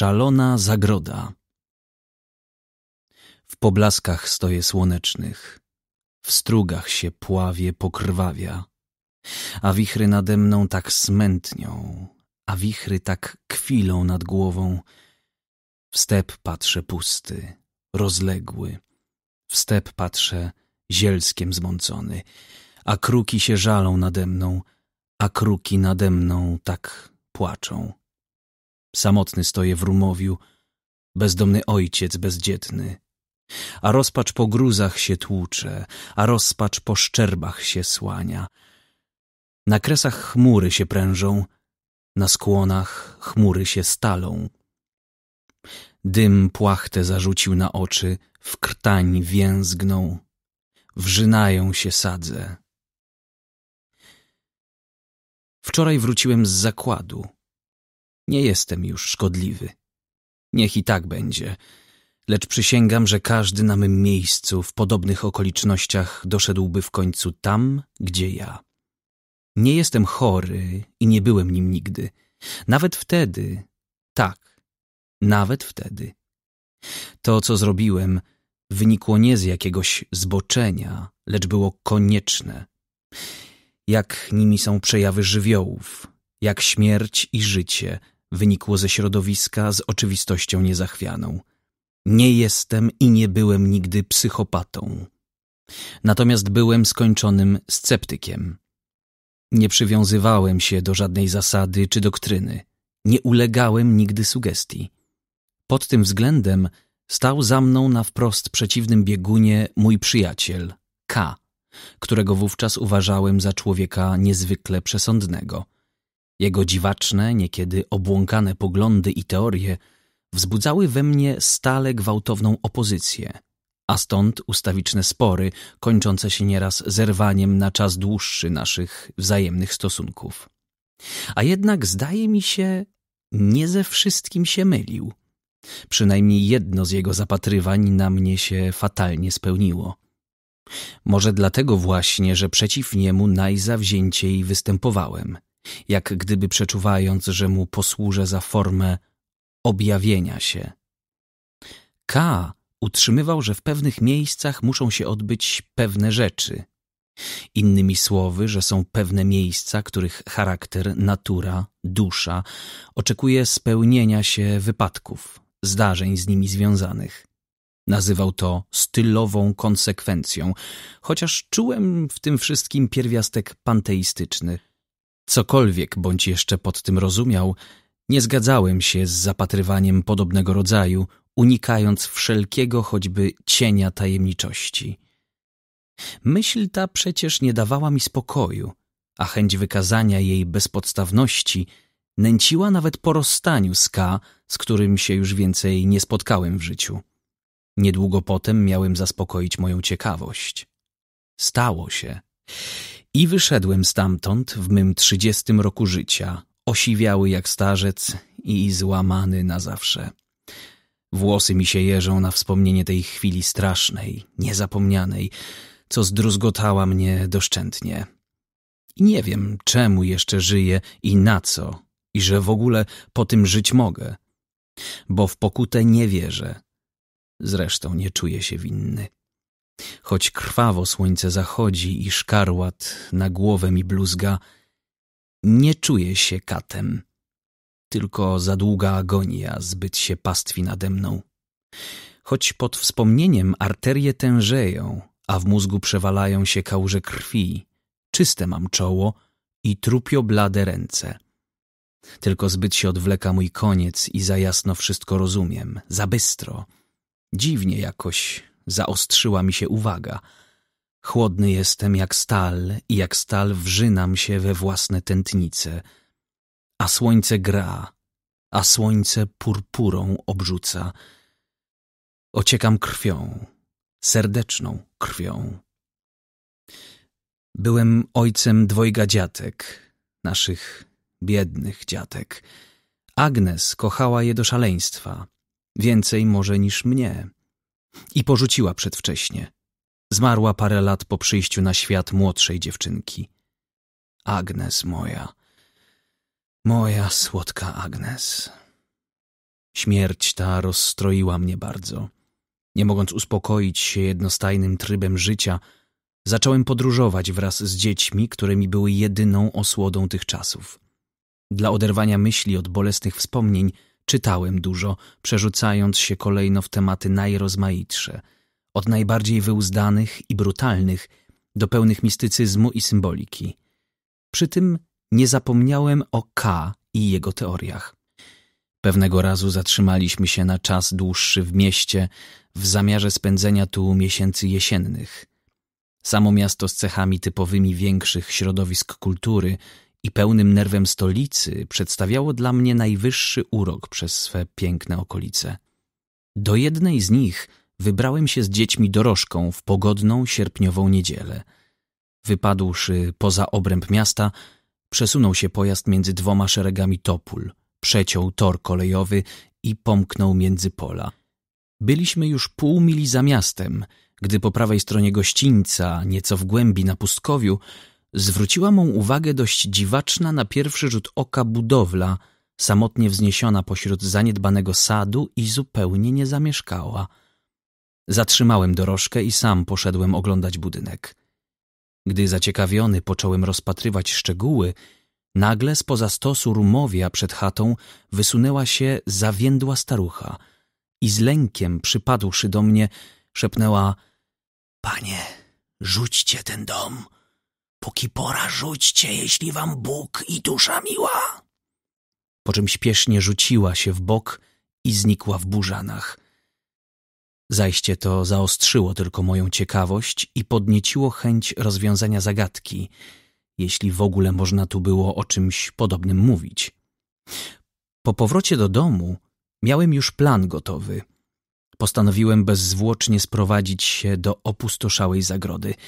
Szalona zagroda W poblaskach stoję słonecznych, W strugach się pławie pokrwawia, A wichry nade mną tak smętnią, A wichry tak kwilą nad głową. W step patrzę pusty, rozległy, W step patrzę zielskiem zmącony, A kruki się żalą nade mną, A kruki nade mną tak płaczą. Samotny stoję w rumowiu, bezdomny ojciec bezdzietny. A rozpacz po gruzach się tłucze, a rozpacz po szczerbach się słania. Na kresach chmury się prężą, na skłonach chmury się stalą. Dym płachtę zarzucił na oczy, w krtań więzgnął. Wrzynają się sadze. Wczoraj wróciłem z zakładu. Nie jestem już szkodliwy. Niech i tak będzie, lecz przysięgam, że każdy na mym miejscu w podobnych okolicznościach doszedłby w końcu tam, gdzie ja. Nie jestem chory i nie byłem nim nigdy. Nawet wtedy, tak, nawet wtedy. To, co zrobiłem, wynikło nie z jakiegoś zboczenia, lecz było konieczne. Jak nimi są przejawy żywiołów, jak śmierć i życie – wynikło ze środowiska z oczywistością niezachwianą. Nie jestem i nie byłem nigdy psychopatą. Natomiast byłem skończonym sceptykiem. Nie przywiązywałem się do żadnej zasady czy doktryny. Nie ulegałem nigdy sugestii. Pod tym względem stał za mną na wprost przeciwnym biegunie mój przyjaciel, K., którego wówczas uważałem za człowieka niezwykle przesądnego – jego dziwaczne, niekiedy obłąkane poglądy i teorie wzbudzały we mnie stale gwałtowną opozycję, a stąd ustawiczne spory, kończące się nieraz zerwaniem na czas dłuższy naszych wzajemnych stosunków. A jednak zdaje mi się, nie ze wszystkim się mylił. Przynajmniej jedno z jego zapatrywań na mnie się fatalnie spełniło. Może dlatego właśnie, że przeciw niemu najzawzięciej występowałem – jak gdyby przeczuwając, że mu posłużę za formę objawienia się. K utrzymywał, że w pewnych miejscach muszą się odbyć pewne rzeczy. Innymi słowy, że są pewne miejsca, których charakter, natura, dusza oczekuje spełnienia się wypadków, zdarzeń z nimi związanych. Nazywał to stylową konsekwencją, chociaż czułem w tym wszystkim pierwiastek panteistyczny – Cokolwiek bądź jeszcze pod tym rozumiał, nie zgadzałem się z zapatrywaniem podobnego rodzaju, unikając wszelkiego choćby cienia tajemniczości. Myśl ta przecież nie dawała mi spokoju, a chęć wykazania jej bezpodstawności nęciła nawet po rozstaniu z K, z którym się już więcej nie spotkałem w życiu. Niedługo potem miałem zaspokoić moją ciekawość. Stało się. I wyszedłem stamtąd w mym trzydziestym roku życia, osiwiały jak starzec i złamany na zawsze. Włosy mi się jeżą na wspomnienie tej chwili strasznej, niezapomnianej, co zdruzgotała mnie doszczętnie. I nie wiem, czemu jeszcze żyję i na co, i że w ogóle po tym żyć mogę, bo w pokutę nie wierzę. Zresztą nie czuję się winny. Choć krwawo słońce zachodzi i szkarłat na głowę mi bluzga, nie czuję się katem. Tylko za długa agonia zbyt się pastwi nade mną. Choć pod wspomnieniem arterie tężeją, a w mózgu przewalają się kałuże krwi, czyste mam czoło i trupio blade ręce. Tylko zbyt się odwleka mój koniec i za jasno wszystko rozumiem, za bystro. Dziwnie jakoś zaostrzyła mi się uwaga. Chłodny jestem jak stal i jak stal wrzynam się we własne tętnice. A słońce gra, a słońce purpurą obrzuca. Ociekam krwią, serdeczną krwią. Byłem ojcem dwojga dziatek, naszych biednych dziatek. Agnes kochała je do szaleństwa, więcej może niż mnie i porzuciła przedwcześnie. Zmarła parę lat po przyjściu na świat młodszej dziewczynki. Agnes moja. Moja słodka Agnes. Śmierć ta rozstroiła mnie bardzo. Nie mogąc uspokoić się jednostajnym trybem życia, zacząłem podróżować wraz z dziećmi, które mi były jedyną osłodą tych czasów. Dla oderwania myśli od bolesnych wspomnień – Czytałem dużo, przerzucając się kolejno w tematy najrozmaitsze, od najbardziej wyuzdanych i brutalnych do pełnych mistycyzmu i symboliki. Przy tym nie zapomniałem o K i jego teoriach. Pewnego razu zatrzymaliśmy się na czas dłuższy w mieście w zamiarze spędzenia tu miesięcy jesiennych. Samo miasto z cechami typowymi większych środowisk kultury i pełnym nerwem stolicy przedstawiało dla mnie najwyższy urok przez swe piękne okolice. Do jednej z nich wybrałem się z dziećmi dorożką w pogodną sierpniową niedzielę. Wypadłszy poza obręb miasta, przesunął się pojazd między dwoma szeregami topól, przeciął tor kolejowy i pomknął między pola. Byliśmy już pół mili za miastem, gdy po prawej stronie gościńca, nieco w głębi na pustkowiu, zwróciła mą uwagę dość dziwaczna na pierwszy rzut oka budowla, samotnie wzniesiona pośród zaniedbanego sadu i zupełnie niezamieszkała. Zatrzymałem dorożkę i sam poszedłem oglądać budynek. Gdy zaciekawiony począłem rozpatrywać szczegóły, nagle z poza stosu rumowia przed chatą wysunęła się zawiędła starucha i z lękiem przypadłszy do mnie szepnęła – Panie, rzućcie ten dom – Póki pora rzućcie, jeśli wam Bóg i dusza miła. Po czym śpiesznie rzuciła się w bok i znikła w burzanach. Zajście to zaostrzyło tylko moją ciekawość i podnieciło chęć rozwiązania zagadki, jeśli w ogóle można tu było o czymś podobnym mówić. Po powrocie do domu miałem już plan gotowy. Postanowiłem bezzwłocznie sprowadzić się do opustoszałej zagrody –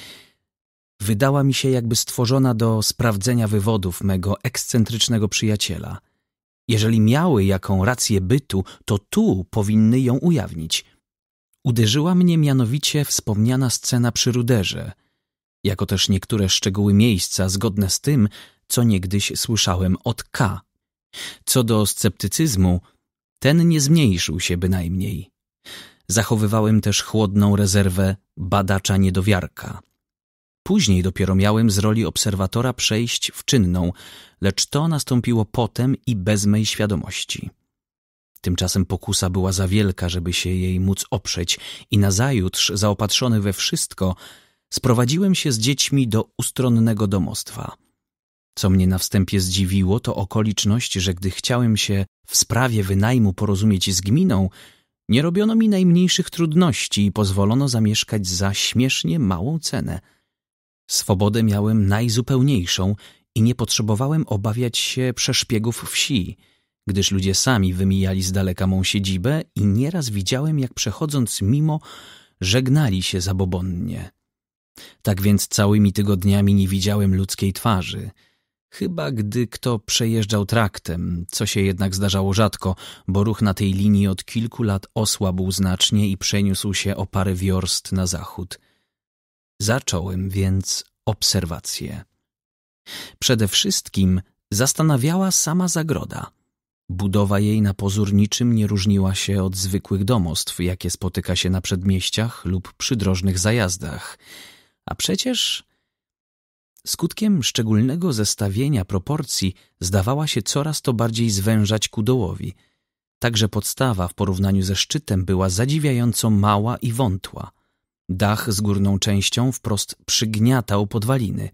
wydała mi się jakby stworzona do sprawdzenia wywodów mego ekscentrycznego przyjaciela. Jeżeli miały jaką rację bytu, to tu powinny ją ujawnić. Uderzyła mnie mianowicie wspomniana scena przy ruderze, jako też niektóre szczegóły miejsca zgodne z tym, co niegdyś słyszałem od K. Co do sceptycyzmu, ten nie zmniejszył się bynajmniej. Zachowywałem też chłodną rezerwę badacza niedowiarka – Później dopiero miałem z roli obserwatora przejść w czynną, lecz to nastąpiło potem i bez mej świadomości. Tymczasem pokusa była za wielka, żeby się jej móc oprzeć i nazajutrz, zaopatrzony we wszystko, sprowadziłem się z dziećmi do ustronnego domostwa. Co mnie na wstępie zdziwiło, to okoliczność, że gdy chciałem się w sprawie wynajmu porozumieć z gminą, nie robiono mi najmniejszych trudności i pozwolono zamieszkać za śmiesznie małą cenę – Swobodę miałem najzupełniejszą i nie potrzebowałem obawiać się przeszpiegów wsi, gdyż ludzie sami wymijali z daleka mą siedzibę i nieraz widziałem, jak przechodząc mimo, żegnali się zabobonnie. Tak więc całymi tygodniami nie widziałem ludzkiej twarzy. Chyba gdy kto przejeżdżał traktem, co się jednak zdarzało rzadko, bo ruch na tej linii od kilku lat osłabł znacznie i przeniósł się o parę wiorst na zachód. Zacząłem więc obserwacje. Przede wszystkim zastanawiała sama zagroda. Budowa jej na pozór niczym nie różniła się od zwykłych domostw, jakie spotyka się na przedmieściach lub przydrożnych zajazdach. A przecież skutkiem szczególnego zestawienia proporcji zdawała się coraz to bardziej zwężać ku dołowi. Także podstawa w porównaniu ze szczytem była zadziwiająco mała i wątła – Dach z górną częścią wprost przygniatał podwaliny.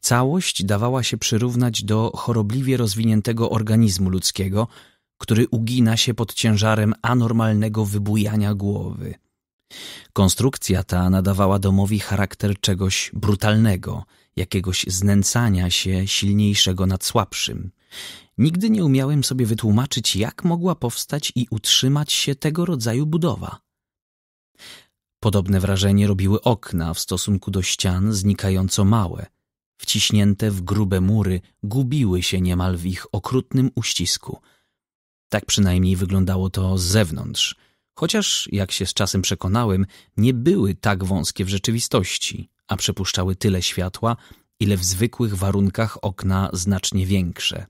Całość dawała się przyrównać do chorobliwie rozwiniętego organizmu ludzkiego, który ugina się pod ciężarem anormalnego wybujania głowy. Konstrukcja ta nadawała domowi charakter czegoś brutalnego, jakiegoś znęcania się silniejszego nad słabszym. Nigdy nie umiałem sobie wytłumaczyć, jak mogła powstać i utrzymać się tego rodzaju budowa. Podobne wrażenie robiły okna w stosunku do ścian znikająco małe. Wciśnięte w grube mury gubiły się niemal w ich okrutnym uścisku. Tak przynajmniej wyglądało to z zewnątrz, chociaż, jak się z czasem przekonałem, nie były tak wąskie w rzeczywistości, a przepuszczały tyle światła, ile w zwykłych warunkach okna znacznie większe.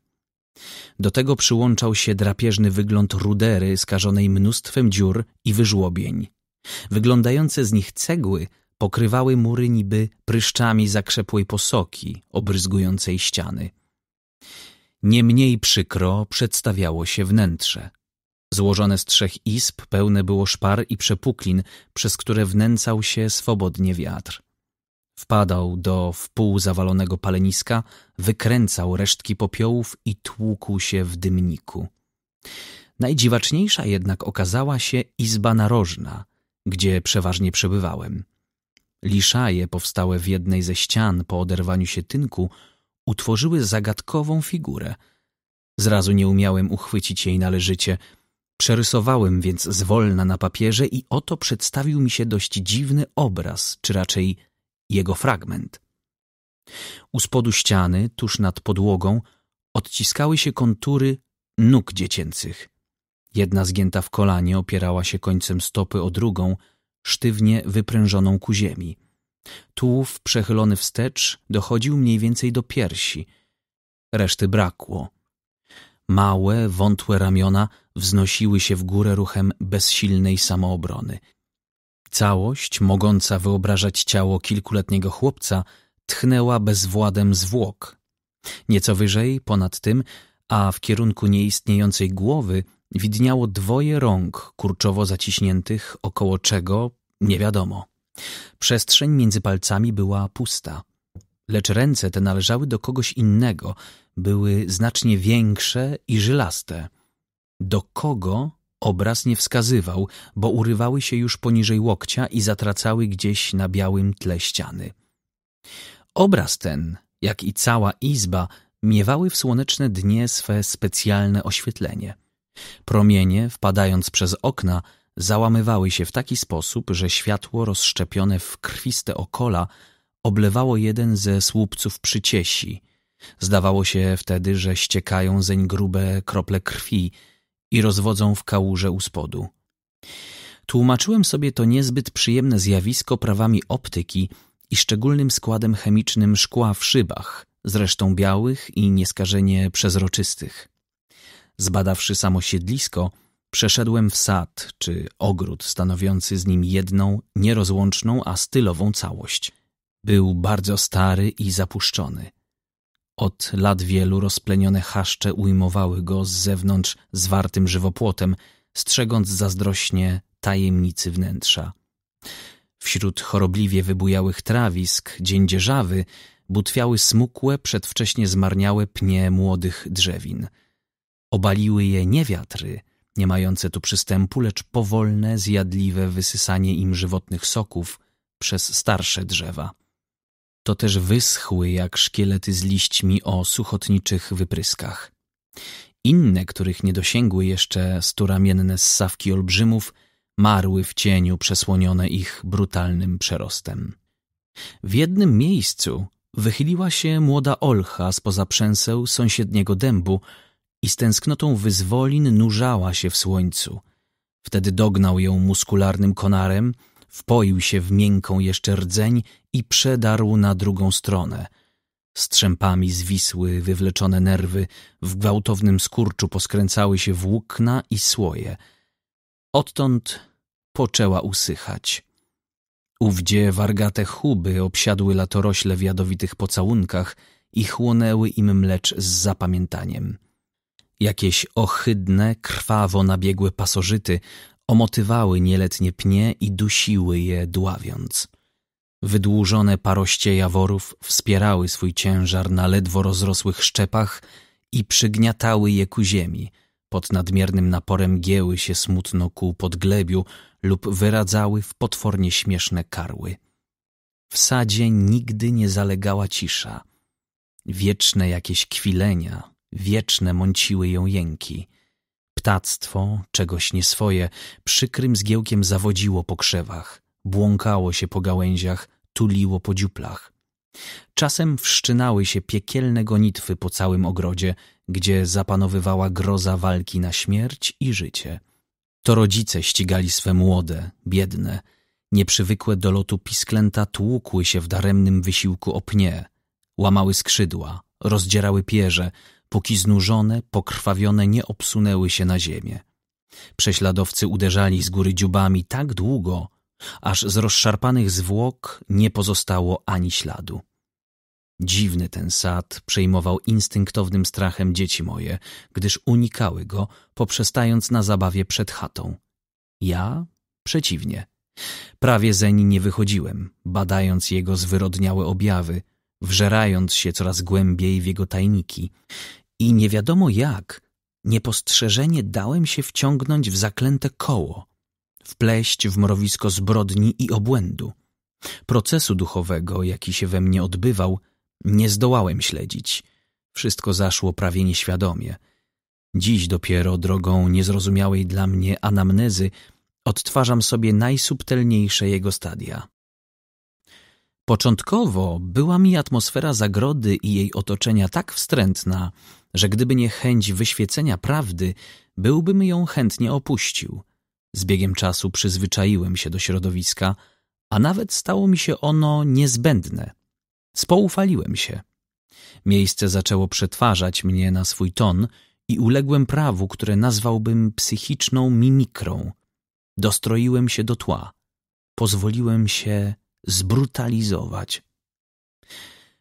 Do tego przyłączał się drapieżny wygląd rudery skażonej mnóstwem dziur i wyżłobień. Wyglądające z nich cegły pokrywały mury niby pryszczami zakrzepłej posoki obryzgującej ściany. Nie mniej przykro przedstawiało się wnętrze. Złożone z trzech izb pełne było szpar i przepuklin, przez które wnęcał się swobodnie wiatr. Wpadał do wpół zawalonego paleniska, wykręcał resztki popiołów i tłukł się w dymniku. Najdziwaczniejsza jednak okazała się izba narożna – gdzie przeważnie przebywałem. Liszaje powstałe w jednej ze ścian po oderwaniu się tynku utworzyły zagadkową figurę. Zrazu nie umiałem uchwycić jej należycie. Przerysowałem więc zwolna na papierze i oto przedstawił mi się dość dziwny obraz, czy raczej jego fragment. U spodu ściany, tuż nad podłogą, odciskały się kontury nóg dziecięcych. Jedna zgięta w kolanie opierała się końcem stopy o drugą, sztywnie wyprężoną ku ziemi. Tułów przechylony wstecz dochodził mniej więcej do piersi. Reszty brakło. Małe, wątłe ramiona wznosiły się w górę ruchem bezsilnej samoobrony. Całość, mogąca wyobrażać ciało kilkuletniego chłopca, tchnęła bezwładem zwłok. Nieco wyżej, ponad tym, a w kierunku nieistniejącej głowy – widniało dwoje rąk kurczowo zaciśniętych, około czego nie wiadomo. Przestrzeń między palcami była pusta, lecz ręce te należały do kogoś innego, były znacznie większe i żylaste. Do kogo obraz nie wskazywał, bo urywały się już poniżej łokcia i zatracały gdzieś na białym tle ściany. Obraz ten, jak i cała izba, miewały w słoneczne dnie swe specjalne oświetlenie – Promienie, wpadając przez okna, załamywały się w taki sposób, że światło rozszczepione w krwiste okola oblewało jeden ze słupców przyciesi. Zdawało się wtedy, że ściekają zeń grube krople krwi i rozwodzą w kałuże u spodu. Tłumaczyłem sobie to niezbyt przyjemne zjawisko prawami optyki i szczególnym składem chemicznym szkła w szybach, zresztą białych i nieskażenie przezroczystych. Zbadawszy samo siedlisko, przeszedłem w sad czy ogród stanowiący z nim jedną, nierozłączną, a stylową całość. Był bardzo stary i zapuszczony. Od lat wielu rozplenione chaszcze ujmowały go z zewnątrz zwartym żywopłotem, strzegąc zazdrośnie tajemnicy wnętrza. Wśród chorobliwie wybujałych trawisk, dziędzierzawy, butwiały smukłe, przedwcześnie zmarniałe pnie młodych drzewin – Obaliły je nie wiatry, nie mające tu przystępu, lecz powolne, zjadliwe wysysanie im żywotnych soków przez starsze drzewa. To też wyschły jak szkielety z liśćmi o suchotniczych wypryskach. Inne, których nie dosięgły jeszcze sturamienne ssawki olbrzymów, marły w cieniu przesłonione ich brutalnym przerostem. W jednym miejscu wychyliła się młoda olcha spoza przęseł sąsiedniego dębu, i z tęsknotą wyzwolin nurzała się w słońcu. Wtedy dognał ją muskularnym konarem, wpoił się w miękką jeszcze rdzeń i przedarł na drugą stronę. Strzępami zwisły wywleczone nerwy, w gwałtownym skurczu poskręcały się włókna i słoje. Odtąd poczęła usychać. Ówdzie wargate chuby obsiadły latorośle w jadowitych pocałunkach i chłonęły im mlecz z zapamiętaniem. Jakieś ohydne, krwawo nabiegłe pasożyty omotywały nieletnie pnie i dusiły je dławiąc. Wydłużone paroście jaworów wspierały swój ciężar na ledwo rozrosłych szczepach i przygniatały je ku ziemi. Pod nadmiernym naporem gieły się smutno ku podglebiu lub wyradzały w potwornie śmieszne karły. W sadzie nigdy nie zalegała cisza. Wieczne jakieś kwilenia, wieczne mąciły ją jęki. Ptactwo, czegoś nieswoje, przykrym zgiełkiem zawodziło po krzewach, błąkało się po gałęziach, tuliło po dziuplach. Czasem wszczynały się piekielne gonitwy po całym ogrodzie, gdzie zapanowywała groza walki na śmierć i życie. To rodzice ścigali swe młode, biedne, nieprzywykłe do lotu pisklęta tłukły się w daremnym wysiłku o pnie, łamały skrzydła, rozdzierały pierze, póki znużone, pokrwawione nie obsunęły się na ziemię. Prześladowcy uderzali z góry dziubami tak długo, aż z rozszarpanych zwłok nie pozostało ani śladu. Dziwny ten sad przejmował instynktownym strachem dzieci moje, gdyż unikały go, poprzestając na zabawie przed chatą. Ja przeciwnie. Prawie zeń nie wychodziłem, badając jego zwyrodniałe objawy – wżerając się coraz głębiej w jego tajniki. I nie wiadomo jak, niepostrzeżenie dałem się wciągnąć w zaklęte koło, wpleść w mrowisko zbrodni i obłędu. Procesu duchowego, jaki się we mnie odbywał, nie zdołałem śledzić. Wszystko zaszło prawie nieświadomie. Dziś dopiero drogą niezrozumiałej dla mnie anamnezy odtwarzam sobie najsubtelniejsze jego stadia. Początkowo była mi atmosfera zagrody i jej otoczenia tak wstrętna, że gdyby nie chęć wyświecenia prawdy, byłbym ją chętnie opuścił. Z biegiem czasu przyzwyczaiłem się do środowiska, a nawet stało mi się ono niezbędne. Spoufaliłem się. Miejsce zaczęło przetwarzać mnie na swój ton i uległem prawu, które nazwałbym psychiczną mimikrą. Dostroiłem się do tła. Pozwoliłem się zbrutalizować.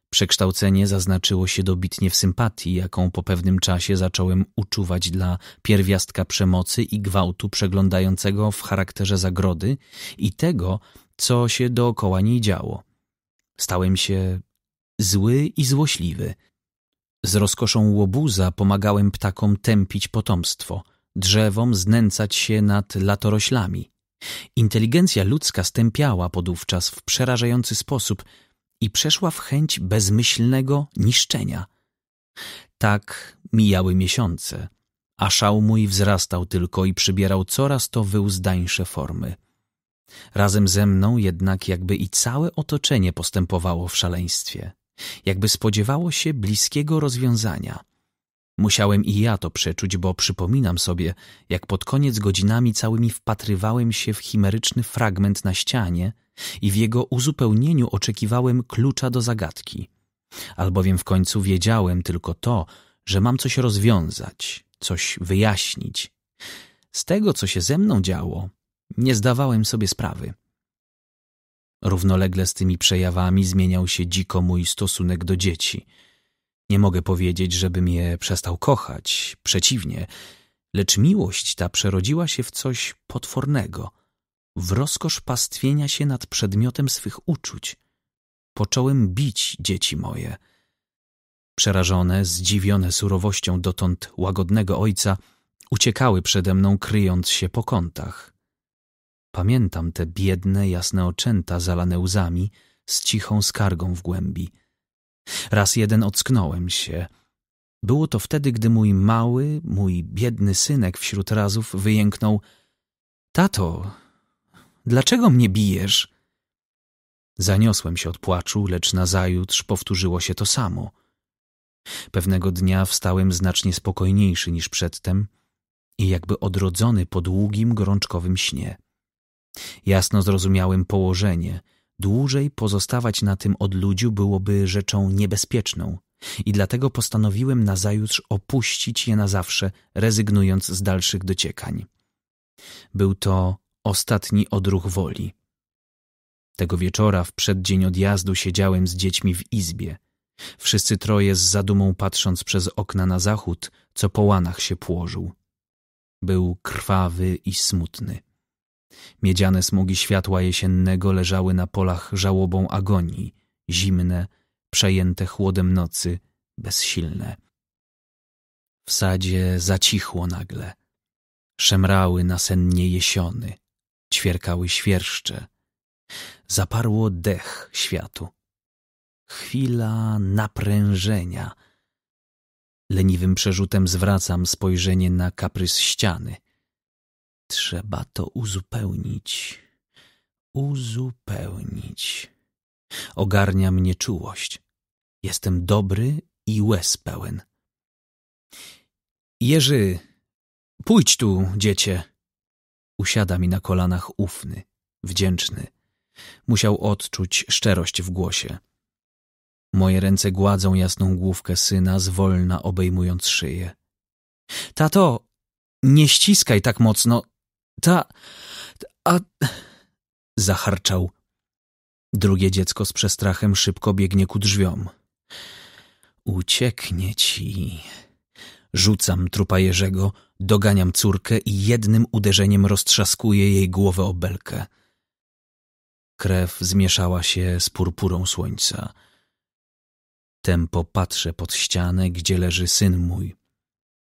Przekształcenie zaznaczyło się dobitnie w sympatii, jaką po pewnym czasie zacząłem uczuwać dla pierwiastka przemocy i gwałtu przeglądającego w charakterze zagrody i tego, co się dookoła niej działo. Stałem się zły i złośliwy. Z rozkoszą łobuza pomagałem ptakom tępić potomstwo, drzewom znęcać się nad latoroślami. Inteligencja ludzka stępiała podówczas w przerażający sposób i przeszła w chęć bezmyślnego niszczenia. Tak mijały miesiące, a szał mój wzrastał tylko i przybierał coraz to wyuzdańsze formy. Razem ze mną jednak jakby i całe otoczenie postępowało w szaleństwie, jakby spodziewało się bliskiego rozwiązania – Musiałem i ja to przeczuć, bo przypominam sobie, jak pod koniec godzinami całymi wpatrywałem się w chimeryczny fragment na ścianie i w jego uzupełnieniu oczekiwałem klucza do zagadki. Albowiem w końcu wiedziałem tylko to, że mam coś rozwiązać, coś wyjaśnić. Z tego, co się ze mną działo, nie zdawałem sobie sprawy. Równolegle z tymi przejawami zmieniał się dziko mój stosunek do dzieci – nie mogę powiedzieć, żebym je przestał kochać, przeciwnie, lecz miłość ta przerodziła się w coś potwornego, w rozkosz pastwienia się nad przedmiotem swych uczuć. Począłem bić dzieci moje. Przerażone, zdziwione surowością dotąd łagodnego ojca, uciekały przede mną, kryjąc się po kątach. Pamiętam te biedne, jasne oczęta zalane łzami, z cichą skargą w głębi – Raz jeden ocknąłem się. Było to wtedy, gdy mój mały, mój biedny synek wśród razów wyjęknął — Tato, dlaczego mnie bijesz? Zaniosłem się od płaczu, lecz nazajutrz powtórzyło się to samo. Pewnego dnia wstałem znacznie spokojniejszy niż przedtem i jakby odrodzony po długim, gorączkowym śnie. Jasno zrozumiałem położenie – Dłużej pozostawać na tym odludziu byłoby rzeczą niebezpieczną i dlatego postanowiłem nazajutrz opuścić je na zawsze, rezygnując z dalszych dociekań. Był to ostatni odruch woli. Tego wieczora, w przeddzień odjazdu, siedziałem z dziećmi w izbie. Wszyscy troje z zadumą patrząc przez okna na zachód, co po łanach się płożył. Był krwawy i smutny. Miedziane smugi światła jesiennego leżały na polach żałobą agonii, zimne, przejęte chłodem nocy, bezsilne. W sadzie zacichło nagle. Szemrały nasennie jesiony, ćwierkały świerszcze. Zaparło dech światu. Chwila naprężenia. Leniwym przerzutem zwracam spojrzenie na kaprys ściany. Trzeba to uzupełnić. Uzupełnić. Ogarnia mnie czułość. Jestem dobry i łez pełen. Jerzy, pójdź tu, dziecię. Usiada mi na kolanach ufny, wdzięczny. Musiał odczuć szczerość w głosie. Moje ręce gładzą jasną główkę syna, zwolna obejmując szyję. Tato, nie ściskaj tak mocno, ta, a... Zacharczał. Drugie dziecko z przestrachem szybko biegnie ku drzwiom. Ucieknie ci. Rzucam trupa Jerzego, doganiam córkę i jednym uderzeniem roztrzaskuję jej głowę o belkę. Krew zmieszała się z purpurą słońca. Tempo patrzę pod ścianę, gdzie leży syn mój,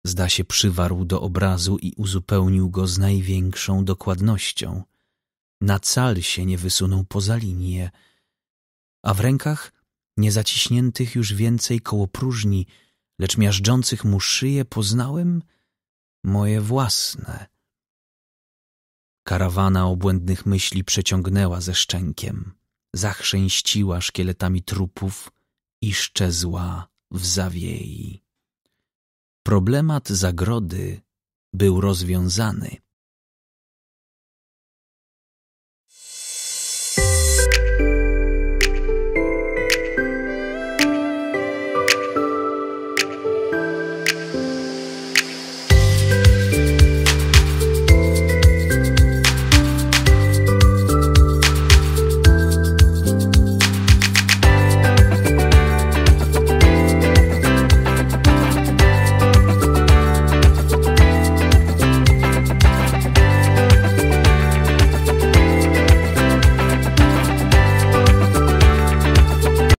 zda się przywarł do obrazu i uzupełnił go z największą dokładnością. Na cal się nie wysunął poza linię, a w rękach, nie zaciśniętych już więcej koło próżni, lecz miażdżących mu szyję, poznałem moje własne. Karawana obłędnych myśli przeciągnęła ze szczękiem, zachrzęściła szkieletami trupów i szczezła w zawiei. Problemat zagrody był rozwiązany.